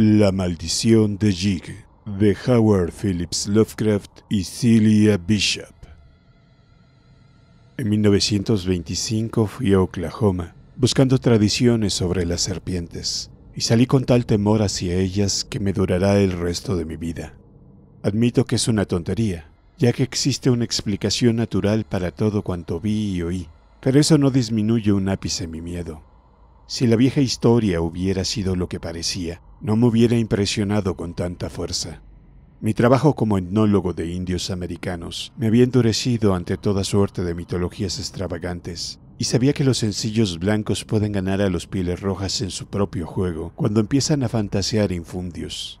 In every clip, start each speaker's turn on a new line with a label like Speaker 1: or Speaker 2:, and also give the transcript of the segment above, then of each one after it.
Speaker 1: La maldición de Jig de Howard Phillips Lovecraft y Celia Bishop. En 1925 fui a Oklahoma buscando tradiciones sobre las serpientes y salí con tal temor hacia ellas que me durará el resto de mi vida. Admito que es una tontería, ya que existe una explicación natural para todo cuanto vi y oí, pero eso no disminuye un ápice mi miedo. Si la vieja historia hubiera sido lo que parecía, no me hubiera impresionado con tanta fuerza. Mi trabajo como etnólogo de indios americanos me había endurecido ante toda suerte de mitologías extravagantes, y sabía que los sencillos blancos pueden ganar a los pieles rojas en su propio juego cuando empiezan a fantasear infundios.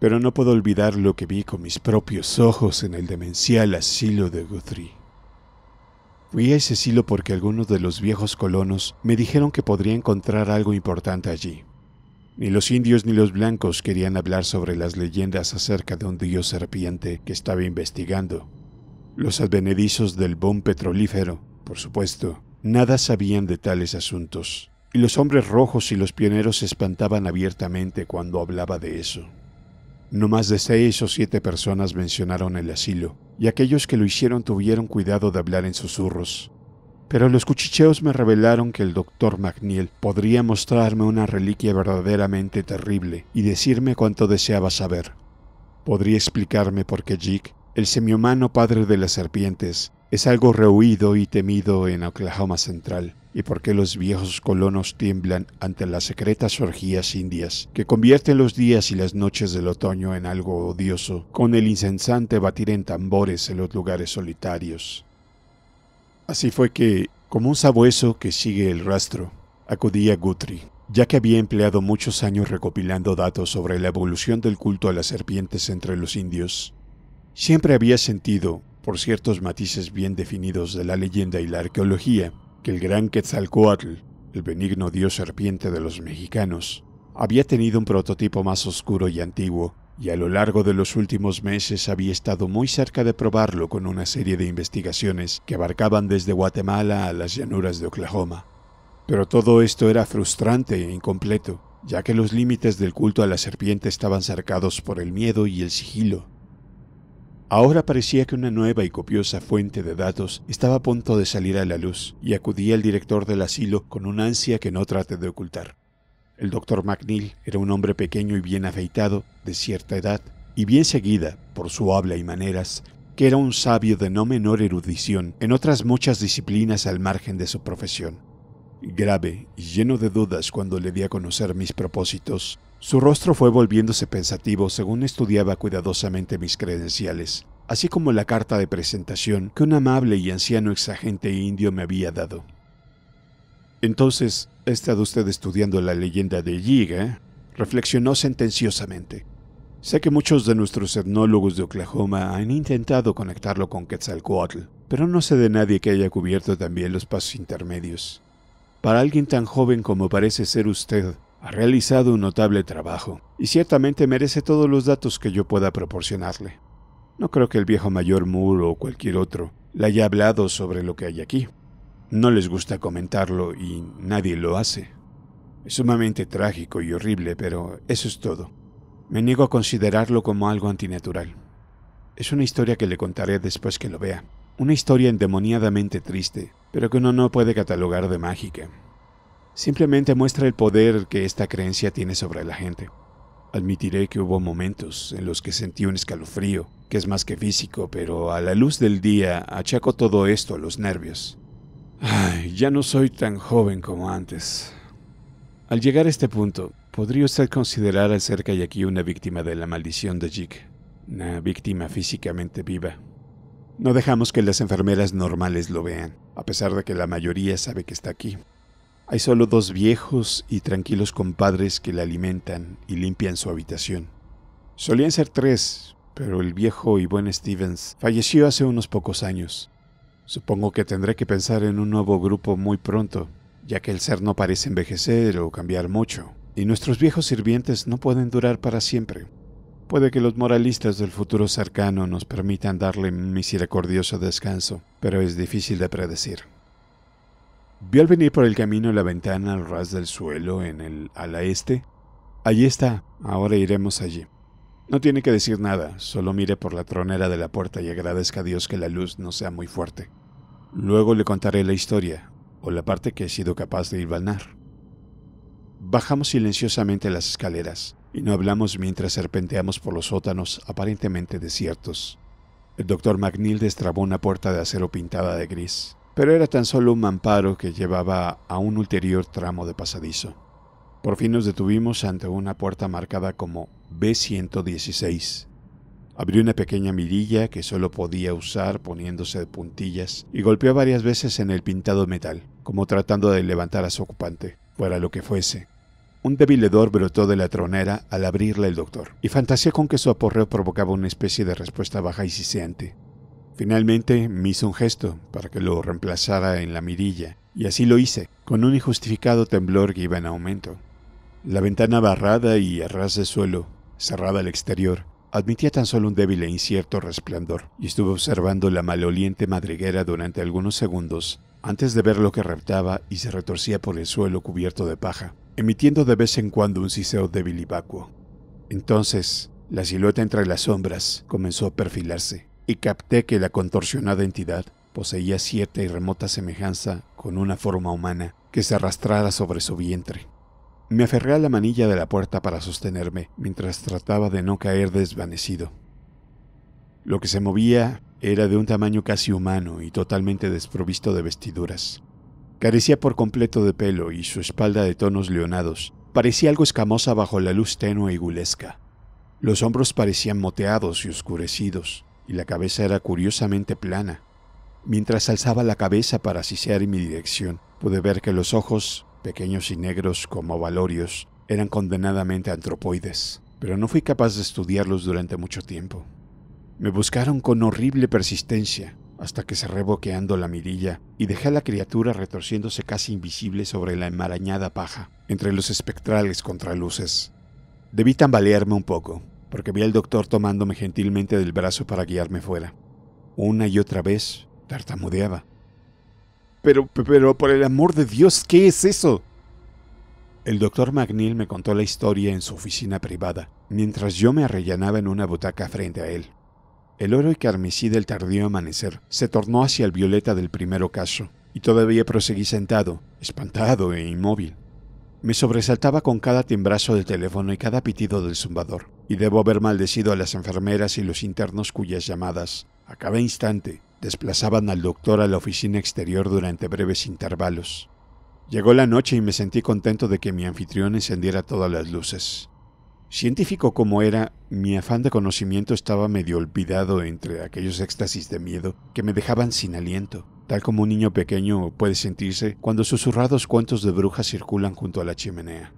Speaker 1: Pero no puedo olvidar lo que vi con mis propios ojos en el demencial asilo de Guthrie. Fui a ese asilo porque algunos de los viejos colonos me dijeron que podría encontrar algo importante allí. Ni los indios ni los blancos querían hablar sobre las leyendas acerca de un dios serpiente que estaba investigando. Los advenedizos del bom petrolífero, por supuesto, nada sabían de tales asuntos, y los hombres rojos y los pioneros se espantaban abiertamente cuando hablaba de eso. No más de seis o siete personas mencionaron el asilo, y aquellos que lo hicieron tuvieron cuidado de hablar en susurros, pero los cuchicheos me revelaron que el doctor McNeil podría mostrarme una reliquia verdaderamente terrible y decirme cuanto deseaba saber. Podría explicarme por qué Jig, el semihumano padre de las serpientes, es algo rehuido y temido en Oklahoma Central, y por qué los viejos colonos tiemblan ante las secretas orgías indias, que convierten los días y las noches del otoño en algo odioso, con el insensante batir en tambores en los lugares solitarios. Así fue que, como un sabueso que sigue el rastro, acudía a Guthrie, ya que había empleado muchos años recopilando datos sobre la evolución del culto a las serpientes entre los indios. Siempre había sentido, por ciertos matices bien definidos de la leyenda y la arqueología, que el gran Quetzalcoatl, el benigno dios serpiente de los mexicanos, había tenido un prototipo más oscuro y antiguo y a lo largo de los últimos meses había estado muy cerca de probarlo con una serie de investigaciones que abarcaban desde Guatemala a las llanuras de Oklahoma. Pero todo esto era frustrante e incompleto, ya que los límites del culto a la serpiente estaban cercados por el miedo y el sigilo. Ahora parecía que una nueva y copiosa fuente de datos estaba a punto de salir a la luz, y acudía al director del asilo con una ansia que no traté de ocultar. El doctor McNeil era un hombre pequeño y bien afeitado, de cierta edad, y bien seguida por su habla y maneras, que era un sabio de no menor erudición en otras muchas disciplinas al margen de su profesión. Grave y lleno de dudas cuando le di a conocer mis propósitos, su rostro fue volviéndose pensativo según estudiaba cuidadosamente mis credenciales, así como la carta de presentación que un amable y anciano exagente e indio me había dado. Entonces, ha estado usted estudiando la leyenda de Yiga, reflexionó sentenciosamente. Sé que muchos de nuestros etnólogos de Oklahoma han intentado conectarlo con Quetzalcoatl, pero no sé de nadie que haya cubierto también los pasos intermedios. Para alguien tan joven como parece ser usted, ha realizado un notable trabajo, y ciertamente merece todos los datos que yo pueda proporcionarle. No creo que el viejo mayor Moore o cualquier otro le haya hablado sobre lo que hay aquí. No les gusta comentarlo y nadie lo hace. Es sumamente trágico y horrible, pero eso es todo. Me niego a considerarlo como algo antinatural. Es una historia que le contaré después que lo vea. Una historia endemoniadamente triste, pero que uno no puede catalogar de mágica. Simplemente muestra el poder que esta creencia tiene sobre la gente. Admitiré que hubo momentos en los que sentí un escalofrío, que es más que físico, pero a la luz del día achaco todo esto a los nervios ya no soy tan joven como antes. Al llegar a este punto, podría usted considerar al ser aquí una víctima de la maldición de Jig, una víctima físicamente viva. No dejamos que las enfermeras normales lo vean, a pesar de que la mayoría sabe que está aquí. Hay solo dos viejos y tranquilos compadres que la alimentan y limpian su habitación. Solían ser tres, pero el viejo y buen Stevens falleció hace unos pocos años, Supongo que tendré que pensar en un nuevo grupo muy pronto, ya que el ser no parece envejecer o cambiar mucho, y nuestros viejos sirvientes no pueden durar para siempre. Puede que los moralistas del futuro cercano nos permitan darle un misericordioso descanso, pero es difícil de predecir. Vio al venir por el camino la ventana al ras del suelo en el ala este. Allí está, ahora iremos allí. No tiene que decir nada, solo mire por la tronera de la puerta y agradezca a Dios que la luz no sea muy fuerte. Luego le contaré la historia, o la parte que he sido capaz de ir balnear. Bajamos silenciosamente las escaleras y no hablamos mientras serpenteamos por los sótanos aparentemente desiertos. El doctor McNeil destrabó una puerta de acero pintada de gris, pero era tan solo un mamparo que llevaba a un ulterior tramo de pasadizo. Por fin nos detuvimos ante una puerta marcada como B116 Abrió una pequeña mirilla que solo podía usar poniéndose de puntillas y golpeó varias veces en el pintado metal, como tratando de levantar a su ocupante, fuera lo que fuese. Un debiledor brotó de la tronera al abrirla el doctor, y fantaseó con que su aporreo provocaba una especie de respuesta baja y siseante. Finalmente me hizo un gesto para que lo reemplazara en la mirilla, y así lo hice, con un injustificado temblor que iba en aumento. La ventana barrada y a ras de suelo, cerrada al exterior, admitía tan solo un débil e incierto resplandor, y estuve observando la maloliente madriguera durante algunos segundos antes de ver lo que reptaba y se retorcía por el suelo cubierto de paja, emitiendo de vez en cuando un siseo débil y vacuo. Entonces, la silueta entre las sombras comenzó a perfilarse, y capté que la contorsionada entidad poseía cierta y remota semejanza con una forma humana que se arrastrara sobre su vientre. Me aferré a la manilla de la puerta para sostenerme mientras trataba de no caer desvanecido. Lo que se movía era de un tamaño casi humano y totalmente desprovisto de vestiduras. Carecía por completo de pelo y su espalda de tonos leonados parecía algo escamosa bajo la luz tenue y gulesca. Los hombros parecían moteados y oscurecidos, y la cabeza era curiosamente plana. Mientras alzaba la cabeza para sisear en mi dirección, pude ver que los ojos pequeños y negros como valorios, eran condenadamente antropoides, pero no fui capaz de estudiarlos durante mucho tiempo. Me buscaron con horrible persistencia, hasta que cerré boqueando la mirilla y dejé a la criatura retorciéndose casi invisible sobre la enmarañada paja, entre los espectrales contraluces. Debí tambalearme un poco, porque vi al doctor tomándome gentilmente del brazo para guiarme fuera. Una y otra vez tartamudeaba, pero, pero por el amor de Dios, ¿qué es eso? El doctor McNeil me contó la historia en su oficina privada, mientras yo me arrellanaba en una butaca frente a él. El oro y carmesí del tardío amanecer se tornó hacia el violeta del primer ocaso, y todavía proseguí sentado, espantado e inmóvil. Me sobresaltaba con cada timbrazo del teléfono y cada pitido del zumbador, y debo haber maldecido a las enfermeras y los internos cuyas llamadas, a cada instante, Desplazaban al doctor a la oficina exterior durante breves intervalos. Llegó la noche y me sentí contento de que mi anfitrión encendiera todas las luces. Científico como era, mi afán de conocimiento estaba medio olvidado entre aquellos éxtasis de miedo que me dejaban sin aliento, tal como un niño pequeño puede sentirse cuando susurrados cuentos de brujas circulan junto a la chimenea.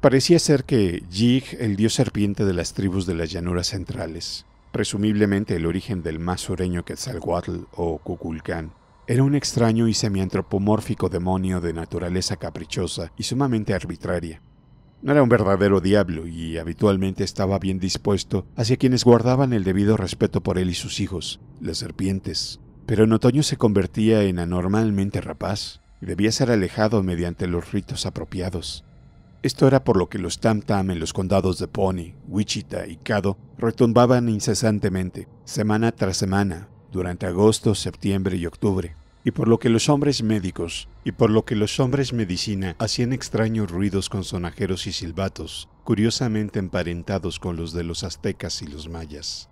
Speaker 1: Parecía ser que Jig, el dios serpiente de las tribus de las llanuras centrales, presumiblemente el origen del más sureño Quetzalcoatl o Cuculcán. Era un extraño y semiantropomórfico demonio de naturaleza caprichosa y sumamente arbitraria. No era un verdadero diablo y habitualmente estaba bien dispuesto hacia quienes guardaban el debido respeto por él y sus hijos, las serpientes. Pero en otoño se convertía en anormalmente rapaz y debía ser alejado mediante los ritos apropiados. Esto era por lo que los tam-tam en los condados de Pony, Wichita y Cado retumbaban incesantemente, semana tras semana, durante agosto, septiembre y octubre, y por lo que los hombres médicos y por lo que los hombres medicina hacían extraños ruidos con sonajeros y silbatos, curiosamente emparentados con los de los aztecas y los mayas.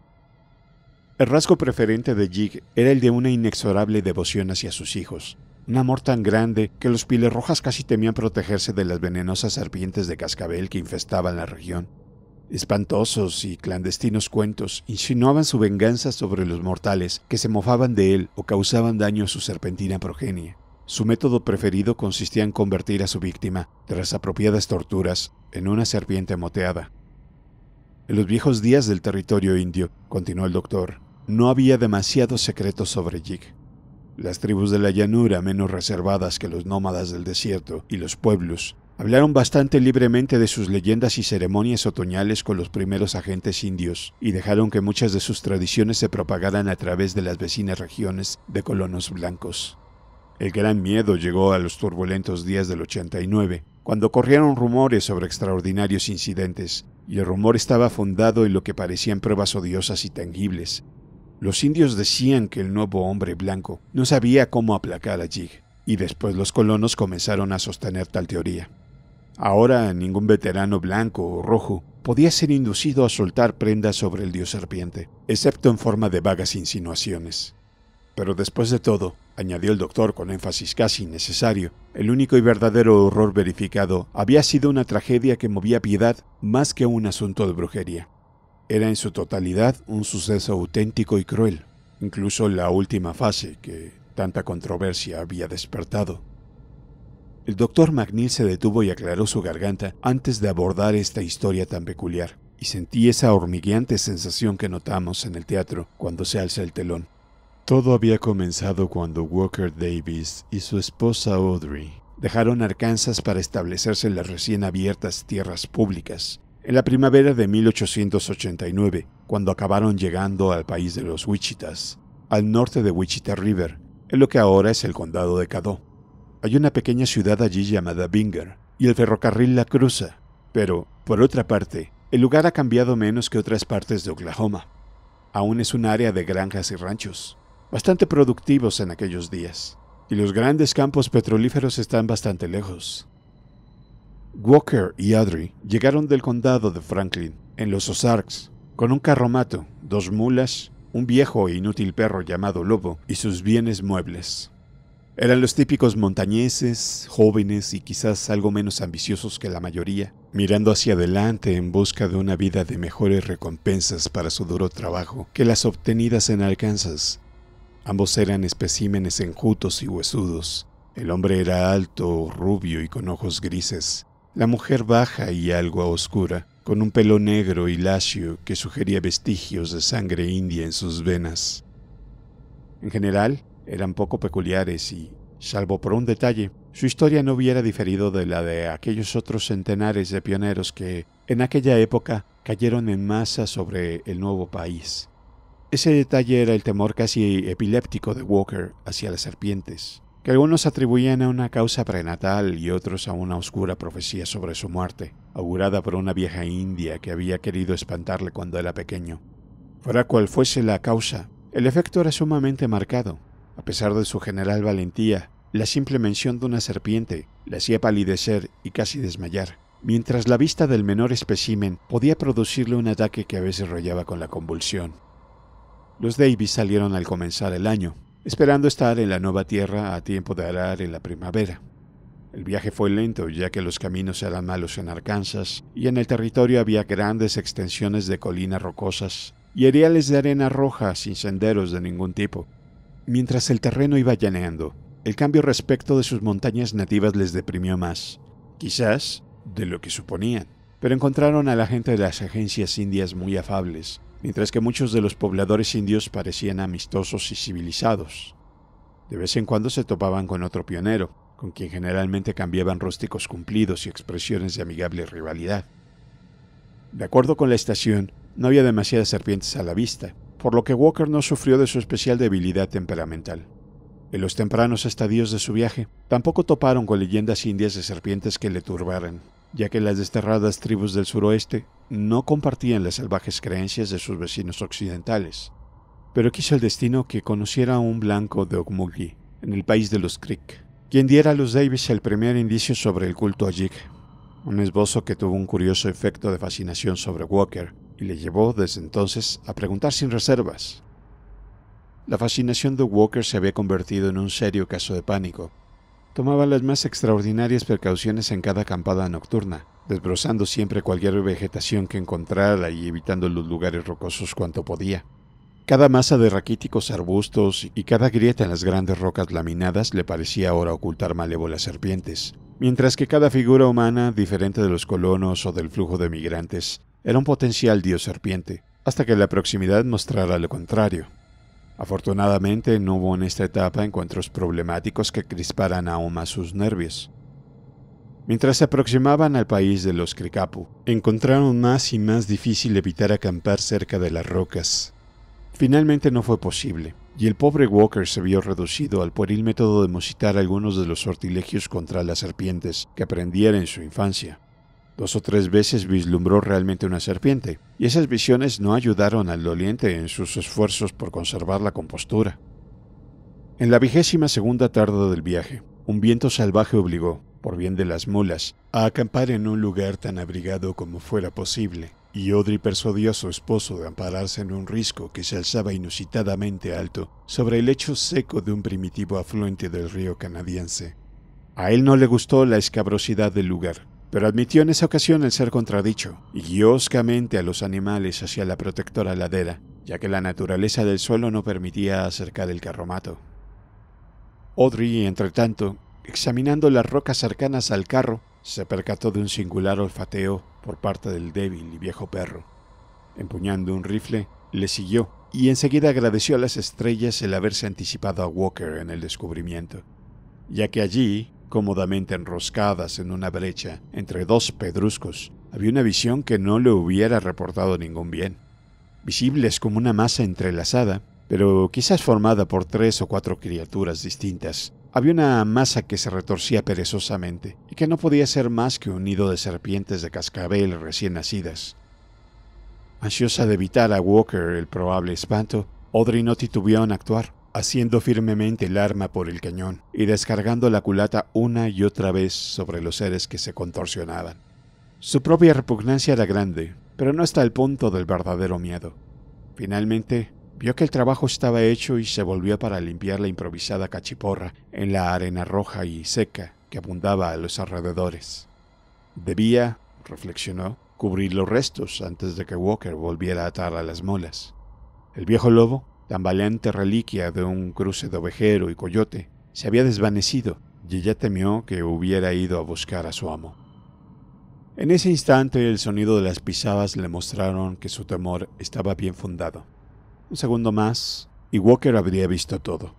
Speaker 1: El rasgo preferente de Jig era el de una inexorable devoción hacia sus hijos, un amor tan grande que los pilerrojas casi temían protegerse de las venenosas serpientes de cascabel que infestaban la región. Espantosos y clandestinos cuentos insinuaban su venganza sobre los mortales que se mofaban de él o causaban daño a su serpentina progenie. Su método preferido consistía en convertir a su víctima, tras apropiadas torturas, en una serpiente moteada. En los viejos días del territorio indio, continuó el doctor, no había demasiados secretos sobre Jig. Las tribus de la llanura, menos reservadas que los nómadas del desierto y los pueblos, hablaron bastante libremente de sus leyendas y ceremonias otoñales con los primeros agentes indios y dejaron que muchas de sus tradiciones se propagaran a través de las vecinas regiones de colonos blancos. El gran miedo llegó a los turbulentos días del 89, cuando corrieron rumores sobre extraordinarios incidentes, y el rumor estaba fundado en lo que parecían pruebas odiosas y tangibles, los indios decían que el nuevo hombre blanco no sabía cómo aplacar a Jig, y después los colonos comenzaron a sostener tal teoría. Ahora ningún veterano blanco o rojo podía ser inducido a soltar prendas sobre el dios serpiente, excepto en forma de vagas insinuaciones. Pero después de todo, añadió el doctor con énfasis casi innecesario, el único y verdadero horror verificado había sido una tragedia que movía piedad más que un asunto de brujería era en su totalidad un suceso auténtico y cruel, incluso la última fase que tanta controversia había despertado. El doctor McNeil se detuvo y aclaró su garganta antes de abordar esta historia tan peculiar, y sentí esa hormigueante sensación que notamos en el teatro cuando se alza el telón. Todo había comenzado cuando Walker Davis y su esposa Audrey dejaron Arkansas para establecerse en las recién abiertas tierras públicas en la primavera de 1889, cuando acabaron llegando al país de los Wichitas, al norte de Wichita River, en lo que ahora es el condado de Cadó. Hay una pequeña ciudad allí llamada Binger, y el ferrocarril la cruza, pero, por otra parte, el lugar ha cambiado menos que otras partes de Oklahoma. Aún es un área de granjas y ranchos, bastante productivos en aquellos días, y los grandes campos petrolíferos están bastante lejos. Walker y Audrey llegaron del condado de Franklin, en los Ozarks, con un carromato, dos mulas, un viejo e inútil perro llamado Lobo y sus bienes muebles. Eran los típicos montañeses, jóvenes y quizás algo menos ambiciosos que la mayoría, mirando hacia adelante en busca de una vida de mejores recompensas para su duro trabajo que las obtenidas en Arkansas. Ambos eran especímenes enjutos y huesudos. El hombre era alto, rubio y con ojos grises, la mujer baja y algo oscura, con un pelo negro y lacio que sugería vestigios de sangre india en sus venas. En general, eran poco peculiares y, salvo por un detalle, su historia no hubiera diferido de la de aquellos otros centenares de pioneros que, en aquella época, cayeron en masa sobre el nuevo país. Ese detalle era el temor casi epiléptico de Walker hacia las serpientes, que algunos atribuían a una causa prenatal y otros a una oscura profecía sobre su muerte, augurada por una vieja india que había querido espantarle cuando era pequeño. Fuera cual fuese la causa, el efecto era sumamente marcado. A pesar de su general valentía, la simple mención de una serpiente le hacía palidecer y casi desmayar, mientras la vista del menor espécimen podía producirle un ataque que a veces rollaba con la convulsión. Los Davis salieron al comenzar el año, esperando estar en la nueva tierra a tiempo de arar en la primavera. El viaje fue lento ya que los caminos eran malos en Arkansas y en el territorio había grandes extensiones de colinas rocosas y areales de arena roja sin senderos de ningún tipo. Mientras el terreno iba llaneando, el cambio respecto de sus montañas nativas les deprimió más, quizás de lo que suponían, pero encontraron a la gente de las agencias indias muy afables mientras que muchos de los pobladores indios parecían amistosos y civilizados. De vez en cuando se topaban con otro pionero, con quien generalmente cambiaban rústicos cumplidos y expresiones de amigable rivalidad. De acuerdo con la estación, no había demasiadas serpientes a la vista, por lo que Walker no sufrió de su especial debilidad temperamental. En los tempranos estadios de su viaje, tampoco toparon con leyendas indias de serpientes que le turbaran, ya que las desterradas tribus del suroeste no compartían las salvajes creencias de sus vecinos occidentales. Pero quiso el destino que conociera a un blanco de Okmulgee, en el país de los Creek, quien diera a los Davis el primer indicio sobre el culto a Jig, un esbozo que tuvo un curioso efecto de fascinación sobre Walker y le llevó desde entonces a preguntar sin reservas. La fascinación de Walker se había convertido en un serio caso de pánico, tomaba las más extraordinarias precauciones en cada campada nocturna, desbrozando siempre cualquier vegetación que encontrara y evitando los lugares rocosos cuanto podía. Cada masa de raquíticos arbustos y cada grieta en las grandes rocas laminadas le parecía ahora ocultar malévolas serpientes, mientras que cada figura humana, diferente de los colonos o del flujo de migrantes, era un potencial dios serpiente, hasta que la proximidad mostrara lo contrario. Afortunadamente no hubo en esta etapa encuentros problemáticos que crisparan aún más sus nervios. Mientras se aproximaban al país de los Krikapu, encontraron más y más difícil evitar acampar cerca de las rocas. Finalmente no fue posible, y el pobre Walker se vio reducido al pueril método de musitar algunos de los sortilegios contra las serpientes que aprendiera en su infancia. Dos o tres veces vislumbró realmente una serpiente, y esas visiones no ayudaron al doliente en sus esfuerzos por conservar la compostura. En la vigésima segunda tarde del viaje, un viento salvaje obligó, por bien de las mulas, a acampar en un lugar tan abrigado como fuera posible, y Audrey persuadió a su esposo de ampararse en un risco que se alzaba inusitadamente alto sobre el lecho seco de un primitivo afluente del río canadiense. A él no le gustó la escabrosidad del lugar, pero admitió en esa ocasión el ser contradicho y guió oscamente a los animales hacia la protectora ladera, ya que la naturaleza del suelo no permitía acercar el carromato. Audrey, tanto, examinando las rocas cercanas al carro, se percató de un singular olfateo por parte del débil y viejo perro. Empuñando un rifle, le siguió y enseguida agradeció a las estrellas el haberse anticipado a Walker en el descubrimiento, ya que allí cómodamente enroscadas en una brecha entre dos pedruscos, había una visión que no le hubiera reportado ningún bien. Visibles como una masa entrelazada, pero quizás formada por tres o cuatro criaturas distintas, había una masa que se retorcía perezosamente y que no podía ser más que un nido de serpientes de cascabel recién nacidas. Ansiosa de evitar a Walker el probable espanto, Audrey no titubeó en actuar haciendo firmemente el arma por el cañón y descargando la culata una y otra vez sobre los seres que se contorsionaban. Su propia repugnancia era grande, pero no hasta el punto del verdadero miedo. Finalmente, vio que el trabajo estaba hecho y se volvió para limpiar la improvisada cachiporra en la arena roja y seca que abundaba a los alrededores. Debía, reflexionó, cubrir los restos antes de que Walker volviera a atar a las molas. El viejo lobo tambaleante reliquia de un cruce de ovejero y coyote, se había desvanecido y ella temió que hubiera ido a buscar a su amo. En ese instante el sonido de las pisadas le mostraron que su temor estaba bien fundado. Un segundo más y Walker habría visto todo.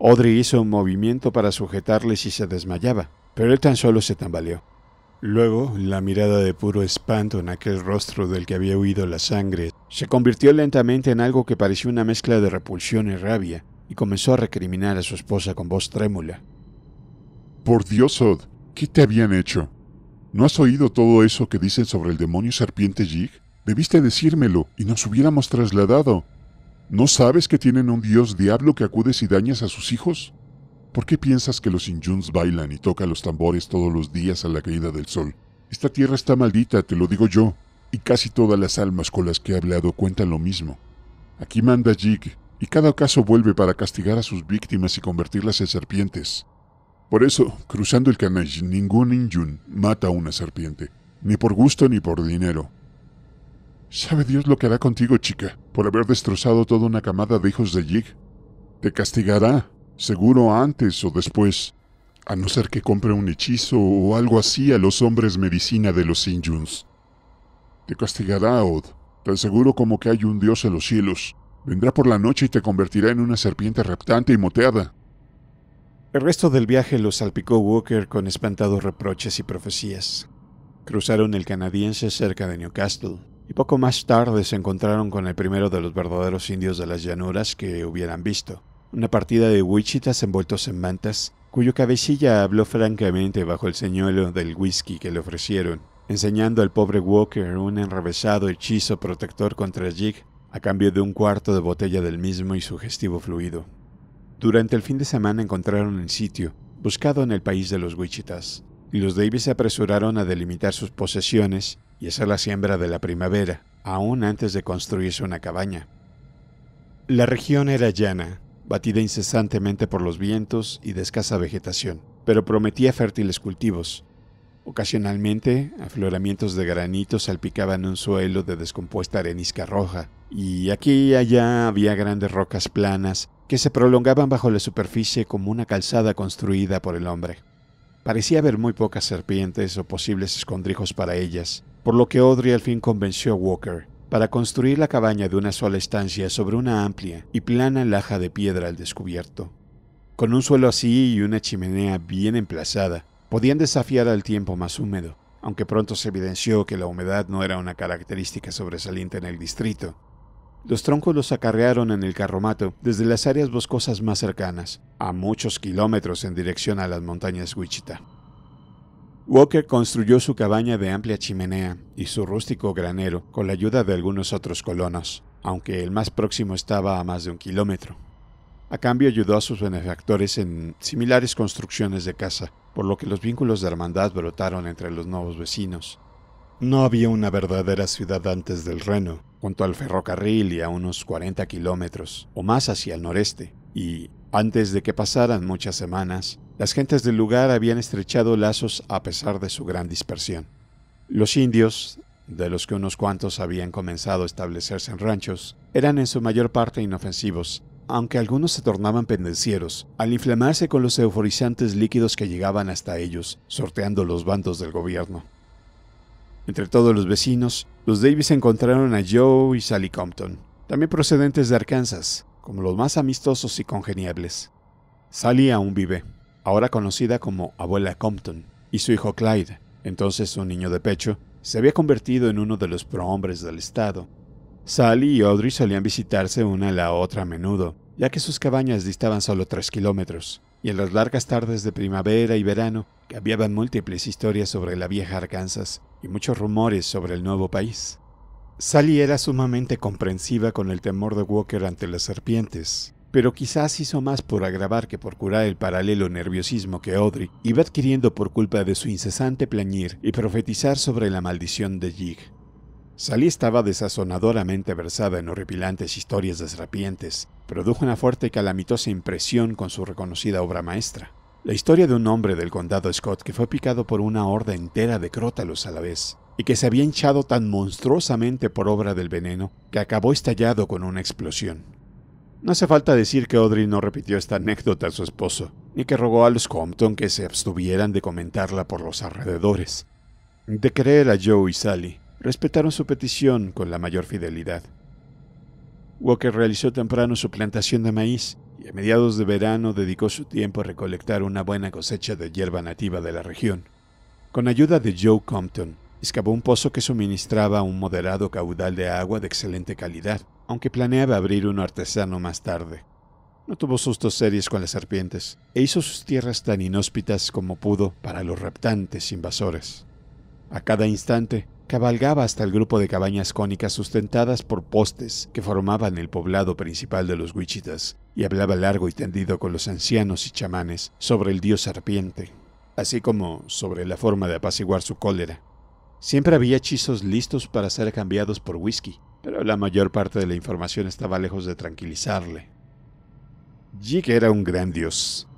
Speaker 1: Audrey hizo un movimiento para sujetarle si se desmayaba, pero él tan solo se tambaleó. Luego, la mirada de puro espanto en aquel rostro del que había huido la sangre se convirtió lentamente en algo que pareció una mezcla de repulsión y rabia, y comenzó a recriminar a su esposa
Speaker 2: con voz trémula. Por Dios, Od, ¿qué te habían hecho? ¿No has oído todo eso que dicen sobre el demonio serpiente Jig? Debiste decírmelo y nos hubiéramos trasladado. ¿No sabes que tienen un dios diablo que acudes y dañas a sus hijos? ¿Por qué piensas que los injuns bailan y tocan los tambores todos los días a la caída del sol? Esta tierra está maldita, te lo digo yo, y casi todas las almas con las que he hablado cuentan lo mismo. Aquí manda Jig, y cada caso vuelve para castigar a sus víctimas y convertirlas en serpientes. Por eso, cruzando el canal, ningún Injun mata a una serpiente, ni por gusto ni por dinero. Sabe Dios lo que hará contigo, chica, por haber destrozado toda una camada de hijos de Jig. Te castigará, Seguro antes o después, a no ser que compre un hechizo o algo así a los hombres medicina de los Injuns. Te castigará, Od, tan seguro como que hay un dios en los cielos. Vendrá por la noche y te convertirá en una serpiente reptante y moteada. El resto del viaje lo salpicó Walker con espantados reproches y profecías.
Speaker 1: Cruzaron el canadiense cerca de Newcastle, y poco más tarde se encontraron con el primero de los verdaderos indios de las llanuras que hubieran visto una partida de wichitas envueltos en mantas, cuyo cabecilla habló francamente bajo el señuelo del whisky que le ofrecieron, enseñando al pobre Walker un enrevesado hechizo protector contra Jig a cambio de un cuarto de botella del mismo y sugestivo fluido. Durante el fin de semana encontraron el sitio, buscado en el país de los wichitas, y los Davis se apresuraron a delimitar sus posesiones y hacer la siembra de la primavera, aún antes de construirse una cabaña. La región era llana, batida incesantemente por los vientos y de escasa vegetación, pero prometía fértiles cultivos. Ocasionalmente, afloramientos de granito salpicaban un suelo de descompuesta arenisca roja, y aquí y allá había grandes rocas planas que se prolongaban bajo la superficie como una calzada construida por el hombre. Parecía haber muy pocas serpientes o posibles escondrijos para ellas, por lo que Audrey al fin convenció a Walker para construir la cabaña de una sola estancia sobre una amplia y plana laja de piedra al descubierto. Con un suelo así y una chimenea bien emplazada, podían desafiar al tiempo más húmedo, aunque pronto se evidenció que la humedad no era una característica sobresaliente en el distrito. Los troncos los acarrearon en el carromato desde las áreas boscosas más cercanas, a muchos kilómetros en dirección a las montañas Wichita. Walker construyó su cabaña de amplia chimenea y su rústico granero con la ayuda de algunos otros colonos, aunque el más próximo estaba a más de un kilómetro. A cambio ayudó a sus benefactores en similares construcciones de casa, por lo que los vínculos de hermandad brotaron entre los nuevos vecinos. No había una verdadera ciudad antes del Reno, junto al ferrocarril y a unos 40 kilómetros o más hacia el noreste, y antes de que pasaran muchas semanas, las gentes del lugar habían estrechado lazos a pesar de su gran dispersión. Los indios, de los que unos cuantos habían comenzado a establecerse en ranchos, eran en su mayor parte inofensivos, aunque algunos se tornaban pendencieros al inflamarse con los euforizantes líquidos que llegaban hasta ellos, sorteando los bandos del gobierno. Entre todos los vecinos, los Davis encontraron a Joe y Sally Compton, también procedentes de Arkansas, como los más amistosos y congeniables. Sally aún vive, ahora conocida como abuela Compton, y su hijo Clyde, entonces un niño de pecho, se había convertido en uno de los prohombres del estado. Sally y Audrey solían visitarse una a la otra a menudo, ya que sus cabañas distaban solo tres kilómetros, y en las largas tardes de primavera y verano cambiaban múltiples historias sobre la vieja Arkansas y muchos rumores sobre el nuevo país. Sally era sumamente comprensiva con el temor de Walker ante las serpientes, pero quizás hizo más por agravar que por curar el paralelo nerviosismo que Audrey iba adquiriendo por culpa de su incesante plañir y profetizar sobre la maldición de Jig. Sally estaba desazonadoramente versada en horripilantes historias de serpientes, produjo una fuerte y calamitosa impresión con su reconocida obra maestra. La historia de un hombre del condado Scott que fue picado por una horda entera de crótalos a la vez, y que se había hinchado tan monstruosamente por obra del veneno que acabó estallado con una explosión. No hace falta decir que Audrey no repitió esta anécdota a su esposo, ni que rogó a los Compton que se abstuvieran de comentarla por los alrededores. De creer a Joe y Sally, respetaron su petición con la mayor fidelidad. Walker realizó temprano su plantación de maíz y a mediados de verano dedicó su tiempo a recolectar una buena cosecha de hierba nativa de la región. Con ayuda de Joe Compton, Excavó un pozo que suministraba un moderado caudal de agua de excelente calidad, aunque planeaba abrir uno artesano más tarde. No tuvo sustos serios con las serpientes e hizo sus tierras tan inhóspitas como pudo para los reptantes invasores. A cada instante, cabalgaba hasta el grupo de cabañas cónicas sustentadas por postes que formaban el poblado principal de los Wichitas y hablaba largo y tendido con los ancianos y chamanes sobre el dios serpiente, así como sobre la forma de apaciguar su cólera. Siempre había hechizos listos para ser cambiados por whisky, pero la mayor parte de la información estaba lejos de tranquilizarle. Jig era un gran dios.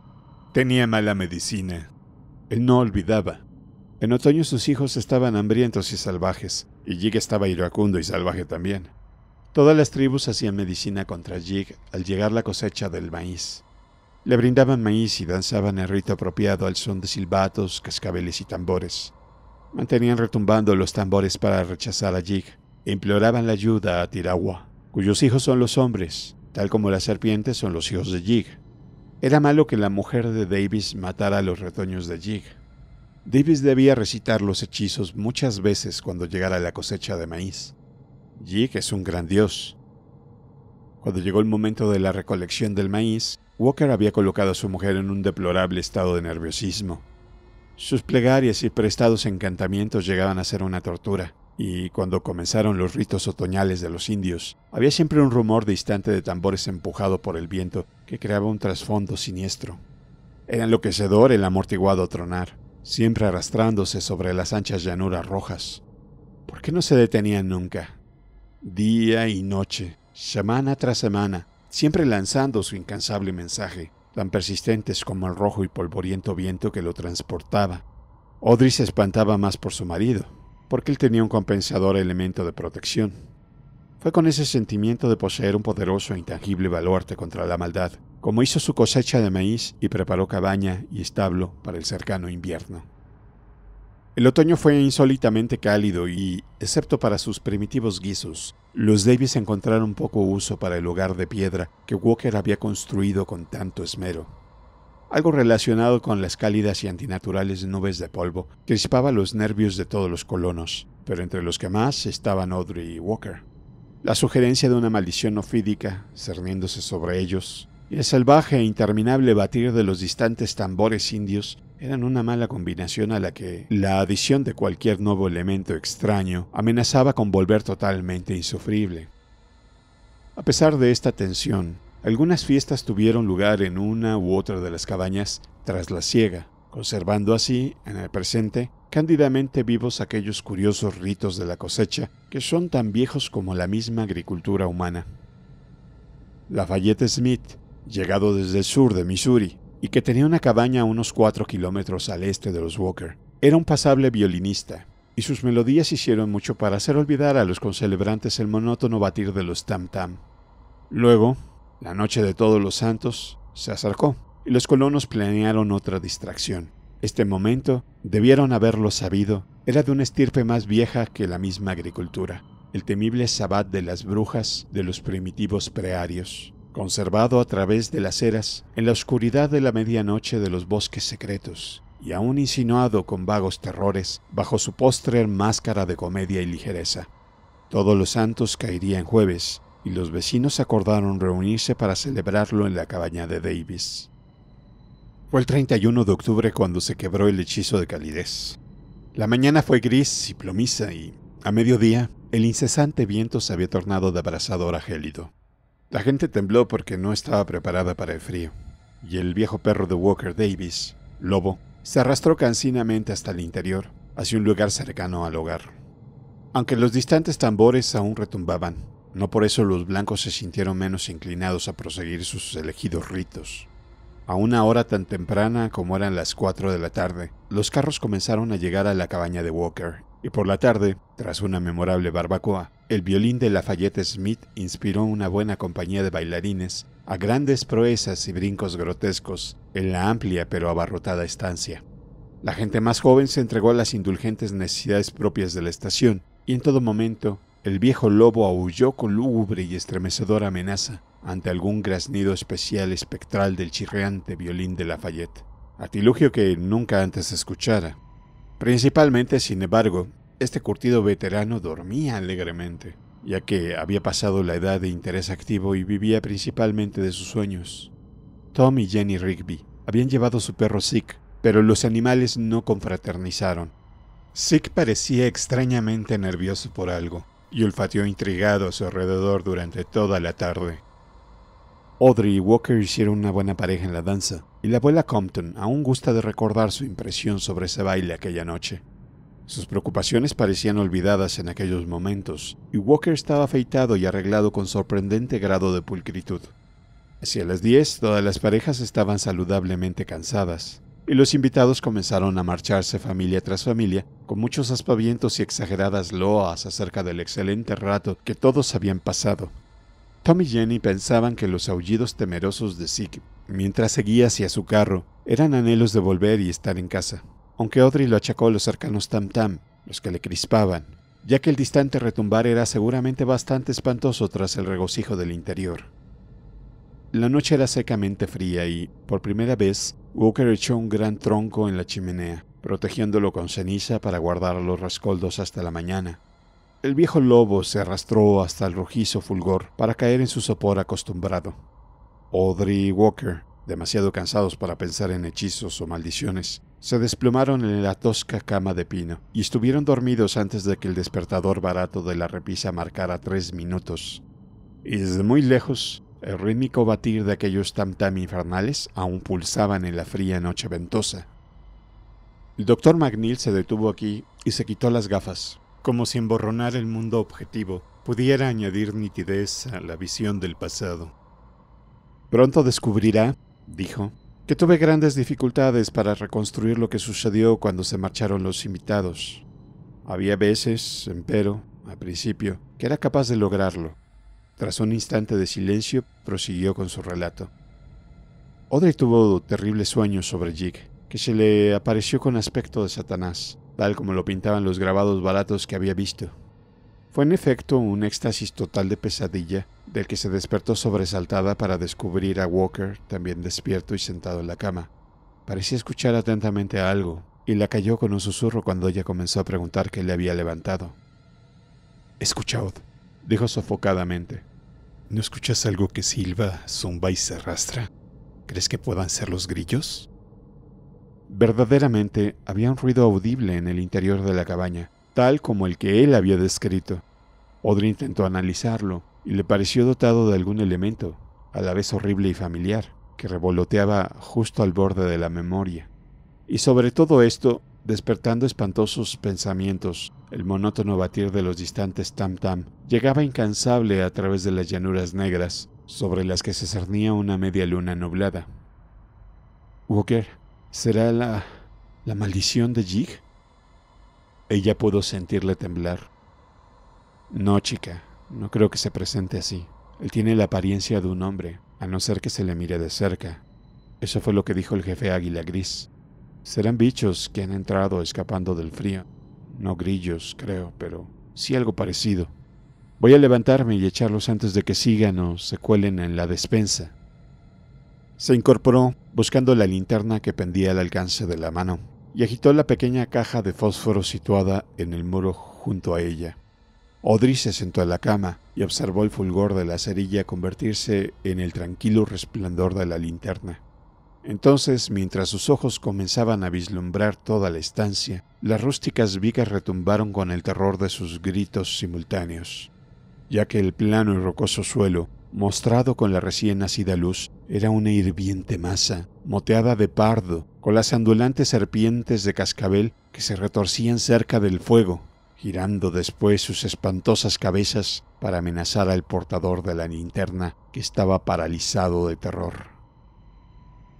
Speaker 1: Tenía mala medicina. Él no olvidaba. En otoño sus hijos estaban hambrientos y salvajes, y Jig estaba iracundo y salvaje también. Todas las tribus hacían medicina contra Jig al llegar la cosecha del maíz. Le brindaban maíz y danzaban el rito apropiado al son de silbatos, cascabeles y tambores. Mantenían retumbando los tambores para rechazar a Jig. Imploraban la ayuda a Tirawa, cuyos hijos son los hombres, tal como las serpientes son los hijos de Jig. Era malo que la mujer de Davis matara a los retoños de Jig. Davis debía recitar los hechizos muchas veces cuando llegara la cosecha de maíz. Jig es un gran dios. Cuando llegó el momento de la recolección del maíz, Walker había colocado a su mujer en un deplorable estado de nerviosismo. Sus plegarias y prestados encantamientos llegaban a ser una tortura, y cuando comenzaron los ritos otoñales de los indios, había siempre un rumor distante de tambores empujado por el viento que creaba un trasfondo siniestro. Era enloquecedor el amortiguado tronar, siempre arrastrándose sobre las anchas llanuras rojas. ¿Por qué no se detenían nunca? Día y noche, semana tras semana, siempre lanzando su incansable mensaje, tan persistentes como el rojo y polvoriento viento que lo transportaba. Audrey se espantaba más por su marido, porque él tenía un compensador elemento de protección. Fue con ese sentimiento de poseer un poderoso e intangible baluarte contra la maldad, como hizo su cosecha de maíz y preparó cabaña y establo para el cercano invierno. El otoño fue insólitamente cálido y, excepto para sus primitivos guisos, los Davies encontraron poco uso para el hogar de piedra que Walker había construido con tanto esmero. Algo relacionado con las cálidas y antinaturales nubes de polvo crispaba los nervios de todos los colonos, pero entre los que más estaban Audrey y Walker. La sugerencia de una maldición ofídica cerniéndose sobre ellos y el salvaje e interminable batir de los distantes tambores indios eran una mala combinación a la que la adición de cualquier nuevo elemento extraño amenazaba con volver totalmente insufrible. A pesar de esta tensión, algunas fiestas tuvieron lugar en una u otra de las cabañas tras la siega, conservando así, en el presente, cándidamente vivos aquellos curiosos ritos de la cosecha que son tan viejos como la misma agricultura humana. Lafayette Smith, llegado desde el sur de Missouri, y que tenía una cabaña a unos cuatro kilómetros al este de los Walker. Era un pasable violinista, y sus melodías hicieron mucho para hacer olvidar a los concelebrantes el monótono batir de los tam-tam. Luego, la noche de todos los santos, se acercó, y los colonos planearon otra distracción. Este momento, debieron haberlo sabido, era de una estirpe más vieja que la misma agricultura, el temible sabbat de las brujas de los primitivos prearios conservado a través de las eras en la oscuridad de la medianoche de los bosques secretos, y aún insinuado con vagos terrores bajo su postre máscara de comedia y ligereza. Todos los santos caería en jueves, y los vecinos acordaron reunirse para celebrarlo en la cabaña de Davis. Fue el 31 de octubre cuando se quebró el hechizo de calidez. La mañana fue gris y plomiza y, a mediodía, el incesante viento se había tornado de abrasador a gélido. La gente tembló porque no estaba preparada para el frío, y el viejo perro de Walker Davis, Lobo, se arrastró cansinamente hasta el interior, hacia un lugar cercano al hogar. Aunque los distantes tambores aún retumbaban, no por eso los blancos se sintieron menos inclinados a proseguir sus elegidos ritos. A una hora tan temprana como eran las 4 de la tarde, los carros comenzaron a llegar a la cabaña de Walker, y por la tarde, tras una memorable barbacoa, el violín de Lafayette Smith inspiró una buena compañía de bailarines a grandes proezas y brincos grotescos en la amplia pero abarrotada estancia. La gente más joven se entregó a las indulgentes necesidades propias de la estación, y en todo momento el viejo lobo aulló con lúgubre y estremecedora amenaza ante algún graznido especial espectral del chirreante violín de Lafayette, atilugio que nunca antes escuchara. Principalmente, sin embargo, este curtido veterano dormía alegremente, ya que había pasado la edad de interés activo y vivía principalmente de sus sueños. Tom y Jenny Rigby habían llevado su perro Sick, pero los animales no confraternizaron. Sick parecía extrañamente nervioso por algo, y olfateó intrigado a su alrededor durante toda la tarde. Audrey y Walker hicieron una buena pareja en la danza, y la abuela Compton aún gusta de recordar su impresión sobre ese baile aquella noche. Sus preocupaciones parecían olvidadas en aquellos momentos, y Walker estaba afeitado y arreglado con sorprendente grado de pulcritud. Hacia las 10 todas las parejas estaban saludablemente cansadas, y los invitados comenzaron a marcharse familia tras familia, con muchos aspavientos y exageradas loas acerca del excelente rato que todos habían pasado. Tom y Jenny pensaban que los aullidos temerosos de Zeke, mientras seguía hacia su carro, eran anhelos de volver y estar en casa aunque Audrey lo achacó a los cercanos tam tam, los que le crispaban, ya que el distante retumbar era seguramente bastante espantoso tras el regocijo del interior. La noche era secamente fría y, por primera vez, Walker echó un gran tronco en la chimenea, protegiéndolo con ceniza para guardar los rescoldos hasta la mañana. El viejo lobo se arrastró hasta el rojizo fulgor para caer en su sopor acostumbrado. Audrey y Walker, demasiado cansados para pensar en hechizos o maldiciones, se desplomaron en la tosca cama de pino y estuvieron dormidos antes de que el despertador barato de la repisa marcara tres minutos. Y desde muy lejos, el rítmico batir de aquellos tam-tam infernales aún pulsaban en la fría noche ventosa. El doctor McNeil se detuvo aquí y se quitó las gafas, como si emborronar el mundo objetivo pudiera añadir nitidez a la visión del pasado. Pronto descubrirá, dijo, que tuve grandes dificultades para reconstruir lo que sucedió cuando se marcharon los invitados. Había veces, empero, al principio, que era capaz de lograrlo. Tras un instante de silencio, prosiguió con su relato. Audrey tuvo terribles sueños sobre Jig, que se le apareció con aspecto de Satanás, tal como lo pintaban los grabados baratos que había visto. Fue en efecto un éxtasis total de pesadilla, del que se despertó sobresaltada para descubrir a Walker también despierto y sentado en la cama. Parecía escuchar atentamente a algo, y la cayó con un susurro cuando ella comenzó a preguntar qué le había levantado. escuchad dijo sofocadamente. ¿No escuchas algo que silba, zumba y se arrastra? ¿Crees que puedan ser los grillos? Verdaderamente, había un ruido audible en el interior de la cabaña, tal como el que él había descrito. Audrey intentó analizarlo y le pareció dotado de algún elemento, a la vez horrible y familiar, que revoloteaba justo al borde de la memoria. Y sobre todo esto, despertando espantosos pensamientos, el monótono batir de los distantes tam-tam llegaba incansable a través de las llanuras negras, sobre las que se cernía una media luna nublada. Walker, ¿será la... la maldición de Jig? Ella pudo sentirle temblar. No, chica, no creo que se presente así. Él tiene la apariencia de un hombre, a no ser que se le mire de cerca. Eso fue lo que dijo el jefe Águila Gris. Serán bichos que han entrado escapando del frío. No grillos, creo, pero sí algo parecido. Voy a levantarme y echarlos antes de que sigan o se cuelen en la despensa. Se incorporó, buscando la linterna que pendía al alcance de la mano y agitó la pequeña caja de fósforo situada en el muro junto a ella. Odri se sentó en la cama y observó el fulgor de la cerilla convertirse en el tranquilo resplandor de la linterna. Entonces, mientras sus ojos comenzaban a vislumbrar toda la estancia, las rústicas vigas retumbaron con el terror de sus gritos simultáneos, ya que el plano y rocoso suelo mostrado con la recién nacida luz, era una hirviente masa, moteada de pardo, con las andulantes serpientes de cascabel que se retorcían cerca del fuego, girando después sus espantosas cabezas para amenazar al portador de la linterna que estaba paralizado de terror.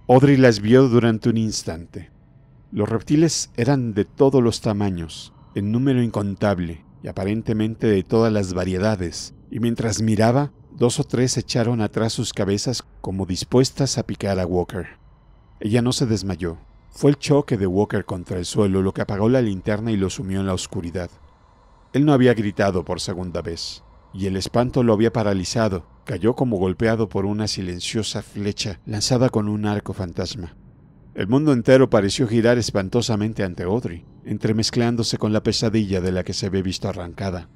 Speaker 1: Audrey las vio durante un instante. Los reptiles eran de todos los tamaños, en número incontable y aparentemente de todas las variedades, y mientras miraba, Dos o tres echaron atrás sus cabezas como dispuestas a picar a Walker. Ella no se desmayó. Fue el choque de Walker contra el suelo lo que apagó la linterna y lo sumió en la oscuridad. Él no había gritado por segunda vez, y el espanto lo había paralizado. Cayó como golpeado por una silenciosa flecha lanzada con un arco fantasma. El mundo entero pareció girar espantosamente ante Audrey, entremezclándose con la pesadilla de la que se había visto arrancada.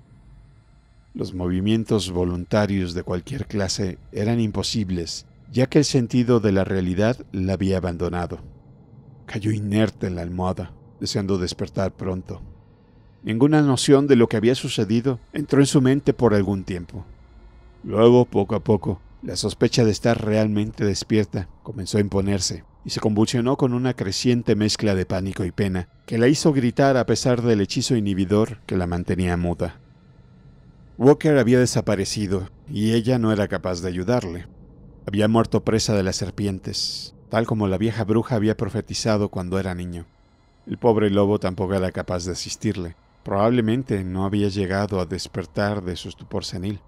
Speaker 1: Los movimientos voluntarios de cualquier clase eran imposibles, ya que el sentido de la realidad la había abandonado. Cayó inerte en la almohada, deseando despertar pronto. Ninguna noción de lo que había sucedido entró en su mente por algún tiempo. Luego, poco a poco, la sospecha de estar realmente despierta comenzó a imponerse y se convulsionó con una creciente mezcla de pánico y pena que la hizo gritar a pesar del hechizo inhibidor que la mantenía muda. Walker había desaparecido y ella no era capaz de ayudarle. Había muerto presa de las serpientes, tal como la vieja bruja había profetizado cuando era niño. El pobre lobo tampoco era capaz de asistirle. Probablemente no había llegado a despertar de su estupor senil.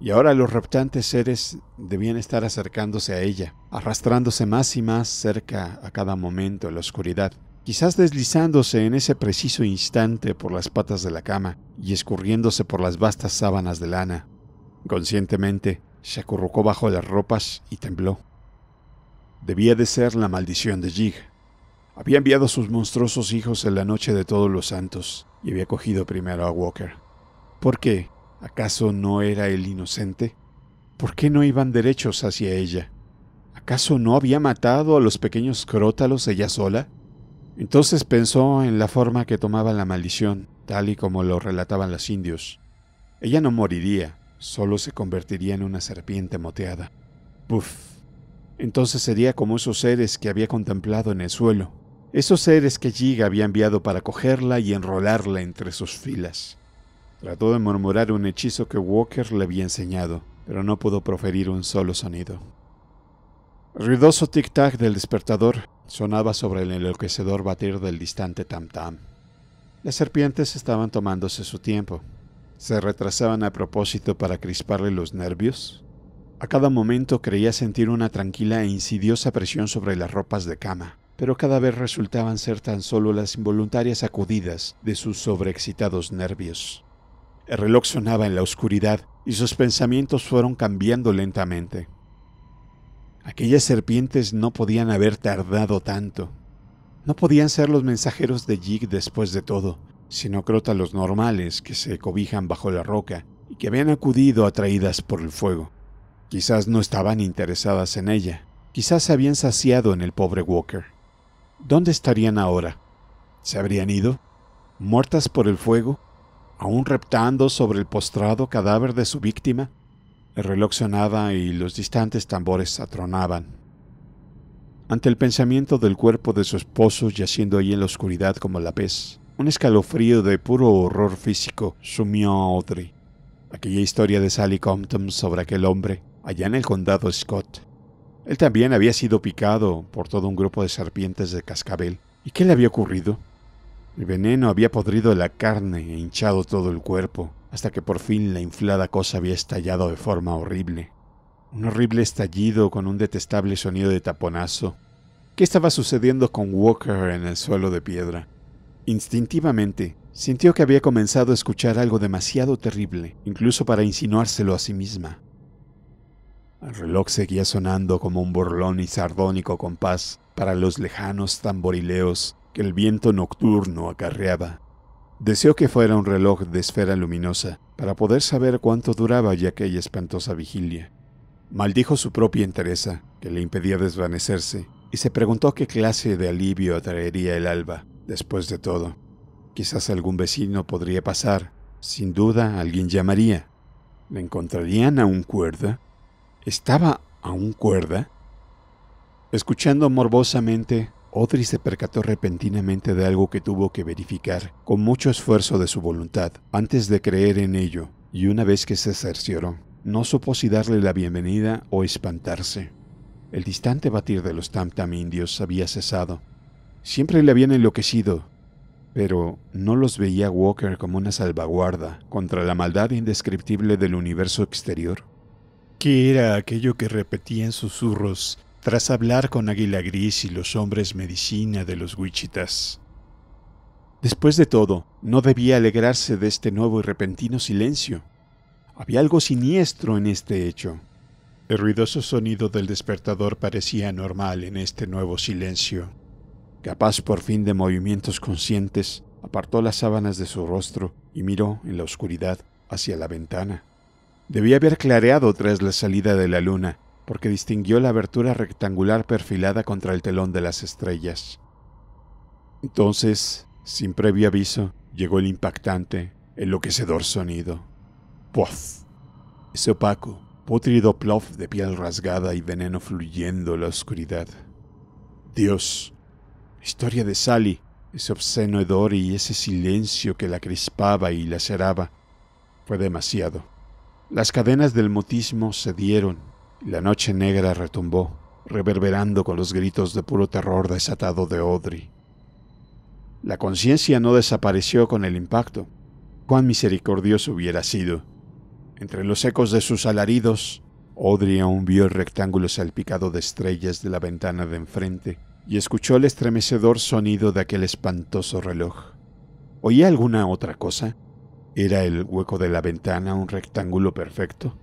Speaker 1: Y ahora los reptantes seres debían estar acercándose a ella, arrastrándose más y más cerca a cada momento en la oscuridad quizás deslizándose en ese preciso instante por las patas de la cama y escurriéndose por las vastas sábanas de lana. Conscientemente, se acurrucó bajo las ropas y tembló. Debía de ser la maldición de Jig. Había enviado a sus monstruosos hijos en la noche de todos los santos y había cogido primero a Walker. ¿Por qué? ¿Acaso no era el inocente? ¿Por qué no iban derechos hacia ella? ¿Acaso no había matado a los pequeños crótalos ella sola? Entonces pensó en la forma que tomaba la maldición, tal y como lo relataban los indios. Ella no moriría, solo se convertiría en una serpiente moteada. Puf. Entonces sería como esos seres que había contemplado en el suelo, esos seres que Giga había enviado para cogerla y enrolarla entre sus filas. Trató de murmurar un hechizo que Walker le había enseñado, pero no pudo proferir un solo sonido. Ruidoso tic-tac del despertador Sonaba sobre el enloquecedor batir del distante tam-tam. Las serpientes estaban tomándose su tiempo. Se retrasaban a propósito para crisparle los nervios. A cada momento creía sentir una tranquila e insidiosa presión sobre las ropas de cama, pero cada vez resultaban ser tan solo las involuntarias acudidas de sus sobreexcitados nervios. El reloj sonaba en la oscuridad y sus pensamientos fueron cambiando lentamente. Aquellas serpientes no podían haber tardado tanto. No podían ser los mensajeros de Jig después de todo, sino los normales que se cobijan bajo la roca y que habían acudido atraídas por el fuego. Quizás no estaban interesadas en ella, quizás se habían saciado en el pobre Walker. ¿Dónde estarían ahora? ¿Se habrían ido? ¿Muertas por el fuego? ¿Aún reptando sobre el postrado cadáver de su víctima? El reloj sonaba y los distantes tambores atronaban. Ante el pensamiento del cuerpo de su esposo yaciendo ahí en la oscuridad como la pez, un escalofrío de puro horror físico sumió a Audrey. Aquella historia de Sally Compton sobre aquel hombre, allá en el condado Scott. Él también había sido picado por todo un grupo de serpientes de cascabel. ¿Y qué le había ocurrido? El veneno había podrido la carne e hinchado todo el cuerpo hasta que por fin la inflada cosa había estallado de forma horrible. Un horrible estallido con un detestable sonido de taponazo. ¿Qué estaba sucediendo con Walker en el suelo de piedra? Instintivamente, sintió que había comenzado a escuchar algo demasiado terrible, incluso para insinuárselo a sí misma. El reloj seguía sonando como un burlón y sardónico compás para los lejanos tamborileos que el viento nocturno acarreaba. Deseó que fuera un reloj de esfera luminosa para poder saber cuánto duraba ya aquella espantosa vigilia. Maldijo su propia entereza, que le impedía desvanecerse, y se preguntó qué clase de alivio atraería el alba, después de todo. Quizás algún vecino podría pasar, sin duda alguien llamaría. ¿Le encontrarían a un cuerda? ¿Estaba a un cuerda? Escuchando morbosamente, Audrey se percató repentinamente de algo que tuvo que verificar con mucho esfuerzo de su voluntad antes de creer en ello, y una vez que se cercioró, no supo si darle la bienvenida o espantarse. El distante batir de los tamtam -tam indios había cesado. Siempre le habían enloquecido, pero no los veía Walker como una salvaguarda contra la maldad indescriptible del universo exterior. ¿Qué era aquello que repetía en susurros tras hablar con Águila Gris y los hombres medicina de los Wichitas. Después de todo, no debía alegrarse de este nuevo y repentino silencio. Había algo siniestro en este hecho. El ruidoso sonido del despertador parecía normal en este nuevo silencio. Capaz por fin de movimientos conscientes, apartó las sábanas de su rostro y miró en la oscuridad hacia la ventana. Debía haber clareado tras la salida de la luna, porque distinguió la abertura rectangular perfilada contra el telón de las estrellas. Entonces, sin previo aviso, llegó el impactante, enloquecedor sonido. ¡Puff! Ese opaco, pútrido plof de piel rasgada y veneno fluyendo en la oscuridad. Dios, la historia de Sally, ese obsceno hedor y ese silencio que la crispaba y laceraba, fue demasiado. Las cadenas del mutismo cedieron la noche negra retumbó, reverberando con los gritos de puro terror desatado de Audrey. La conciencia no desapareció con el impacto. Cuán misericordioso hubiera sido. Entre los ecos de sus alaridos, Audrey aún vio el rectángulo salpicado de estrellas de la ventana de enfrente y escuchó el estremecedor sonido de aquel espantoso reloj. ¿Oía alguna otra cosa? ¿Era el hueco de la ventana un rectángulo perfecto?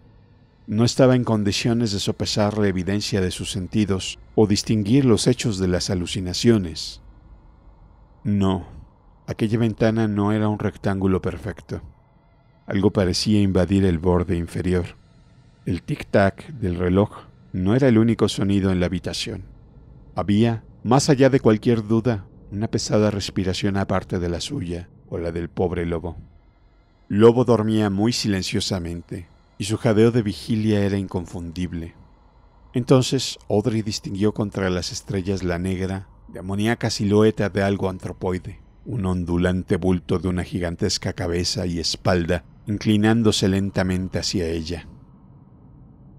Speaker 1: No estaba en condiciones de sopesar la evidencia de sus sentidos o distinguir los hechos de las alucinaciones. No, aquella ventana no era un rectángulo perfecto. Algo parecía invadir el borde inferior. El tic-tac del reloj no era el único sonido en la habitación. Había, más allá de cualquier duda, una pesada respiración aparte de la suya o la del pobre lobo. Lobo dormía muy silenciosamente, y su jadeo de vigilia era inconfundible. Entonces Audrey distinguió contra las estrellas la negra, demoníaca silueta de algo antropoide, un ondulante bulto de una gigantesca cabeza y espalda, inclinándose lentamente hacia ella.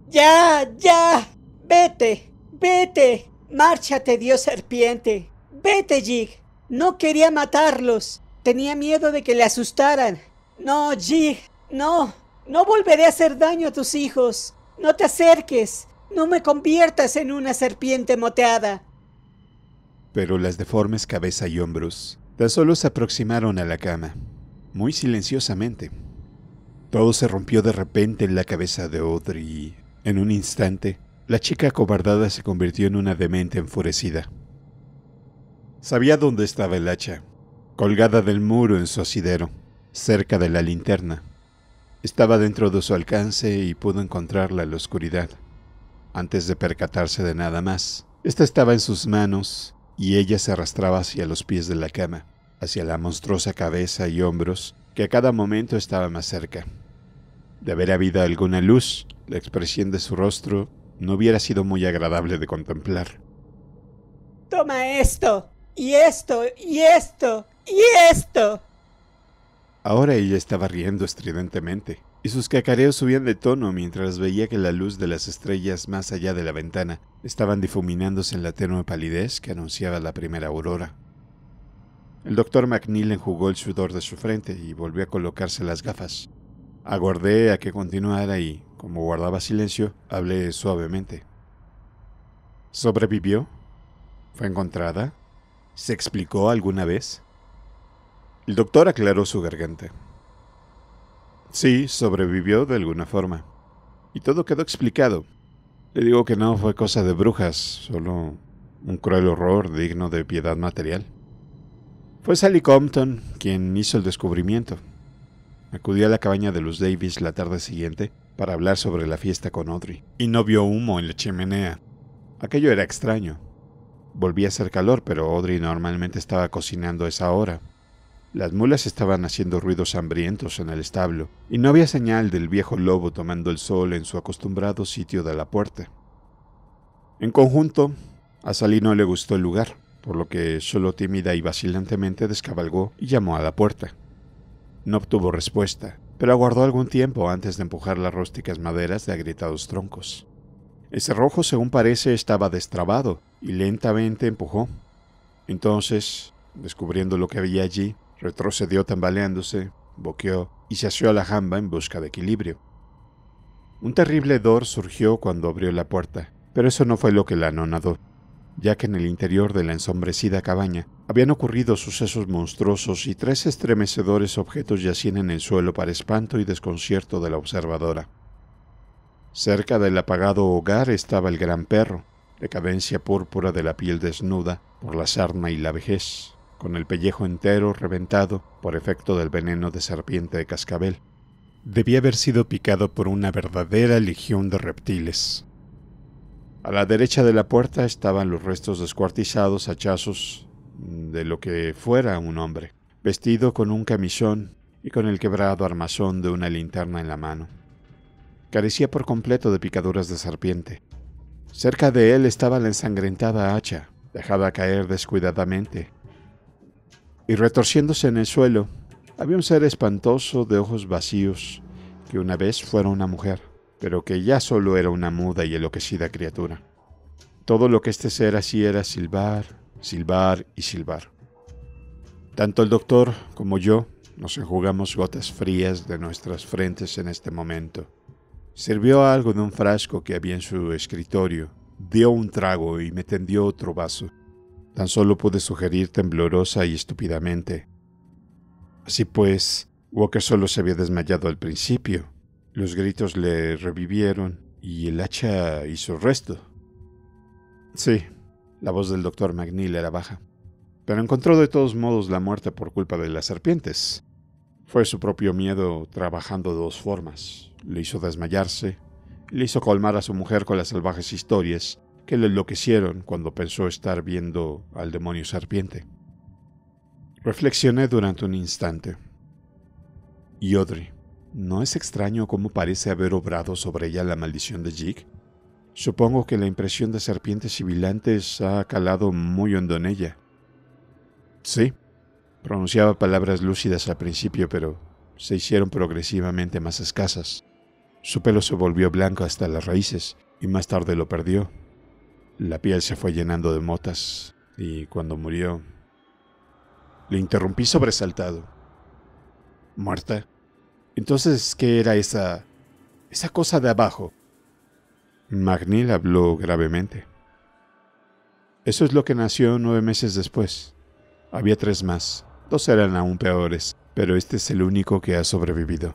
Speaker 2: ¡Ya! ¡Ya! ¡Vete! ¡Vete! ¡Márchate, Dios serpiente! ¡Vete, Jig! No quería matarlos. Tenía miedo de que le asustaran. No, Jig, no. No volveré a hacer daño a tus hijos. No te acerques. No me conviertas en una serpiente moteada.
Speaker 1: Pero las deformes cabeza y hombros tan solo se aproximaron a la cama, muy silenciosamente. Todo se rompió de repente en la cabeza de Audrey y, en un instante, la chica acobardada se convirtió en una demente enfurecida. Sabía dónde estaba el hacha, colgada del muro en su asidero, cerca de la linterna. Estaba dentro de su alcance y pudo encontrarla en la oscuridad, antes de percatarse de nada más. Esta estaba en sus manos y ella se arrastraba hacia los pies de la cama, hacia la monstruosa cabeza y hombros que a cada momento estaba más cerca. De haber habido alguna luz, la expresión de su rostro no hubiera sido muy agradable de contemplar.
Speaker 2: Toma esto, y esto, y esto, y esto.
Speaker 1: Ahora ella estaba riendo estridentemente, y sus cacareos subían de tono mientras veía que la luz de las estrellas más allá de la ventana estaban difuminándose en la tenue palidez que anunciaba la primera aurora. El doctor McNeil enjugó el sudor de su frente y volvió a colocarse las gafas. Aguardé a que continuara y, como guardaba silencio, hablé suavemente. ¿Sobrevivió? ¿Fue encontrada? ¿Se explicó alguna vez? El doctor aclaró su garganta. Sí, sobrevivió de alguna forma. Y todo quedó explicado. Le digo que no fue cosa de brujas, solo un cruel horror digno de piedad material. Fue Sally Compton quien hizo el descubrimiento. Acudió a la cabaña de los Davis la tarde siguiente para hablar sobre la fiesta con Audrey, y no vio humo en la chimenea. Aquello era extraño. Volvía a hacer calor, pero Audrey normalmente estaba cocinando a esa hora. Las mulas estaban haciendo ruidos hambrientos en el establo, y no había señal del viejo lobo tomando el sol en su acostumbrado sitio de la puerta. En conjunto, a Salí no le gustó el lugar, por lo que solo tímida y vacilantemente descabalgó y llamó a la puerta. No obtuvo respuesta, pero aguardó algún tiempo antes de empujar las rústicas maderas de agrietados troncos. El cerrojo, según parece, estaba destrabado, y lentamente empujó. Entonces, descubriendo lo que había allí, Retrocedió tambaleándose, boqueó y se asió a la jamba en busca de equilibrio. Un terrible dor surgió cuando abrió la puerta, pero eso no fue lo que la anonadó, ya que en el interior de la ensombrecida cabaña habían ocurrido sucesos monstruosos y tres estremecedores objetos yacían en el suelo para espanto y desconcierto de la observadora. Cerca del apagado hogar estaba el gran perro, de cadencia púrpura de la piel desnuda por la sarna y la vejez con el pellejo entero reventado por efecto del veneno de serpiente de cascabel. Debía haber sido picado por una verdadera legión de reptiles. A la derecha de la puerta estaban los restos descuartizados, hachazos, de lo que fuera un hombre, vestido con un camisón y con el quebrado armazón de una linterna en la mano. Carecía por completo de picaduras de serpiente. Cerca de él estaba la ensangrentada hacha, dejada caer descuidadamente, y retorciéndose en el suelo, había un ser espantoso de ojos vacíos, que una vez fuera una mujer, pero que ya solo era una muda y enloquecida criatura. Todo lo que este ser hacía era silbar, silbar y silbar. Tanto el doctor como yo nos enjugamos gotas frías de nuestras frentes en este momento. Sirvió algo de un frasco que había en su escritorio, dio un trago y me tendió otro vaso. Tan solo pude sugerir temblorosa y estúpidamente. Así pues, Walker solo se había desmayado al principio. Los gritos le revivieron y el hacha hizo resto. Sí, la voz del doctor McNeil era baja, pero encontró de todos modos la muerte por culpa de las serpientes. Fue su propio miedo trabajando de dos formas. Le hizo desmayarse, le hizo colmar a su mujer con las salvajes historias que le enloquecieron cuando pensó estar viendo al demonio serpiente. Reflexioné durante un instante. Yodri, ¿no es extraño cómo parece haber obrado sobre ella la maldición de Jig? Supongo que la impresión de serpientes sibilantes ha calado muy hondo en ella. Sí, pronunciaba palabras lúcidas al principio, pero se hicieron progresivamente más escasas. Su pelo se volvió blanco hasta las raíces y más tarde lo perdió, la piel se fue llenando de motas y cuando murió, le interrumpí sobresaltado. ¿Muerta? Entonces, ¿qué era esa... esa cosa de abajo? Magnil habló gravemente. Eso es lo que nació nueve meses después. Había tres más. Dos eran aún peores, pero este es el único que ha sobrevivido.